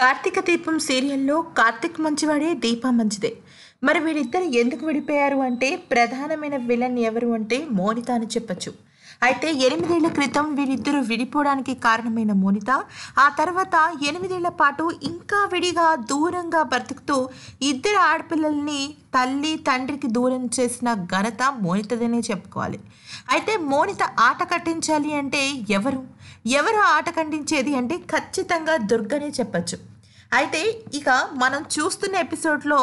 కార్తీక దీపం సీరియల్లో కార్తిక్ మంచివాడే దీపం మంచిదే మరి వీరిద్దరు ఎందుకు విడిపోయారు అంటే ప్రధానమైన విలన్ ఎవరు అంటే మోనిత అని చెప్పచ్చు అయితే ఎనిమిదేళ్ల క్రితం వీరిద్దరూ విడిపోవడానికి కారణమైన మోనిత ఆ తర్వాత ఎనిమిదేళ్ల పాటు ఇంకా విడిగా దూరంగా బ్రతుకుతూ ఇద్దరు ఆడపిల్లల్ని తల్లి తండ్రికి దూరం చేసిన ఘనత మోనితదనే చెప్పుకోవాలి అయితే మోనిత ఆట కట్టించాలి అంటే ఎవరు ఎవరు ఆట ఖండించేది అంటే ఖచ్చితంగా దుర్గనే చెప్పచ్చు అయితే ఇక మనం చూస్తున్న ఎపిసోడ్లో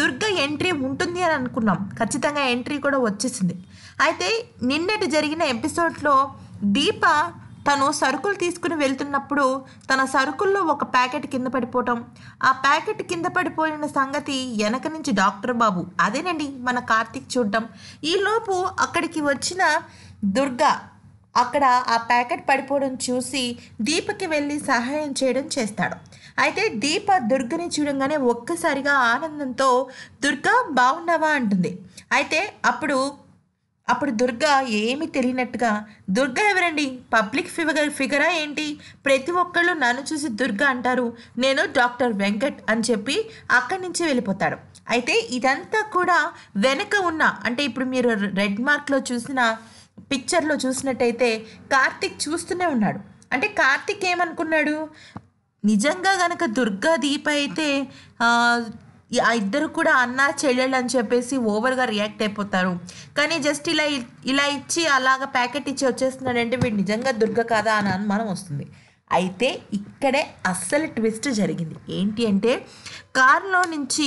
దుర్గ ఎంట్రీ ఉంటుంది అని అనుకున్నాం ఖచ్చితంగా ఎంట్రీ కూడా వచ్చేసింది అయితే నిన్నటి జరిగిన ఎపిసోడ్లో దీప తను సరుకులు తీసుకుని వెళ్తున్నప్పుడు తన సరుకుల్లో ఒక ప్యాకెట్ కింద పడిపోవటం ఆ ప్యాకెట్ కింద పడిపోయిన సంగతి వెనక నుంచి డాక్టర్ బాబు అదేనండి మన కార్తీక్ చూడటం ఈలోపు అక్కడికి వచ్చిన దుర్గా అక్కడ ఆ ప్యాకెట్ పడిపోవడం చూసి దీపకి వెళ్ళి సహాయం చేయడం చేస్తాడు అయితే దీప దుర్గని చూడంగానే ఒక్కసారిగా ఆనందంతో దుర్గా బాగున్నావా అంటుంది అయితే అప్పుడు అప్పుడు దుర్గా ఏమి తెలియనట్టుగా దుర్గా ఎవరండి పబ్లిక్ ఫిగర్ ఫిగరా ఏంటి ప్రతి ఒక్కళ్ళు నన్ను చూసి దుర్గా అంటారు నేను డాక్టర్ వెంకట్ అని చెప్పి అక్కడి నుంచి వెళ్ళిపోతాడు అయితే ఇదంతా కూడా వెనక ఉన్న అంటే ఇప్పుడు మీరు రెడ్ మార్క్లో చూసిన పిక్చర్లో చూసినట్టయితే కార్తిక్ చూస్తూనే ఉన్నాడు అంటే కార్తిక్ ఏమనుకున్నాడు నిజంగా గనక దుర్గా దీప అయితే ఆ ఇద్దరు కూడా అన్న చెల్లెళ్ళు అని చెప్పేసి ఓవర్గా రియాక్ట్ అయిపోతారు కానీ జస్ట్ ఇలా ఇలా ఇచ్చి అలాగ ప్యాకెట్ ఇచ్చి వచ్చేస్తున్నాడంటే వీడు నిజంగా దుర్గ కాదా అని అనుమానం వస్తుంది అయితే ఇక్కడే అస్సలు ట్విస్ట్ జరిగింది ఏంటి అంటే కారులో నుంచి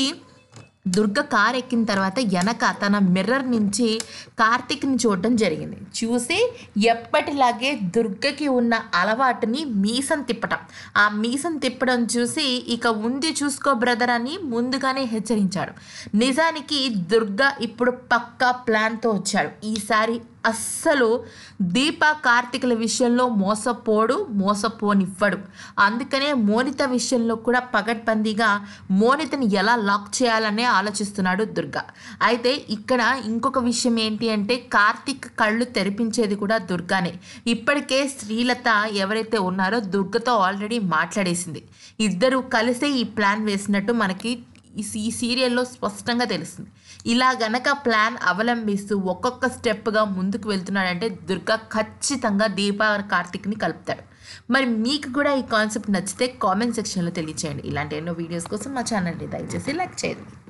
దుర్గ కార్ ఎక్కిన తర్వాత వెనక తన మిర్రర్ నుంచి కార్తిక్ని చూడడం జరిగింది చూసి ఎప్పటిలాగే దుర్గకి ఉన్న అలవాటుని మీసం తిప్పటం ఆ మీసం తిప్పడం చూసి ఇక ఉంది చూసుకో బ్రదర్ అని ముందుగానే హెచ్చరించాడు నిజానికి దుర్గ ఇప్పుడు పక్కా ప్లాన్తో వచ్చాడు ఈసారి అస్సలు దీప కార్తీకుల విషయంలో మోసపోడు మోసపోనివ్వడు అందుకనే మోనిత విషయంలో కూడా పగడ్బందీగా మోనితని ఎలా లాక్ చేయాలనే ఆలోచిస్తున్నాడు దుర్గా అయితే ఇక్కడ ఇంకొక విషయం ఏంటి అంటే కార్తిక్ కళ్ళు తెరిపించేది కూడా దుర్గానే ఇప్పటికే శ్రీలత ఎవరైతే ఉన్నారో దుర్గతో ఆల్రెడీ మాట్లాడేసింది ఇద్దరు కలిసే ఈ ప్లాన్ వేసినట్టు మనకి ఈ సీరియల్లో స్పష్టంగా తెలుస్తుంది ఇలా గనక ప్లాన్ అవలంబిస్తూ ఒక్కొక్క స్టెప్గా ముందుకు వెళ్తున్నాడంటే దుర్గా ఖచ్చితంగా దీపా కార్తిక్ని కలుపుతాడు మరి మీకు కూడా ఈ కాన్సెప్ట్ నచ్చితే కామెంట్ సెక్షన్లో తెలియచేయండి ఇలాంటి ఎన్నో వీడియోస్ కోసం మా ఛానల్ని దయచేసి లైక్ చేయండి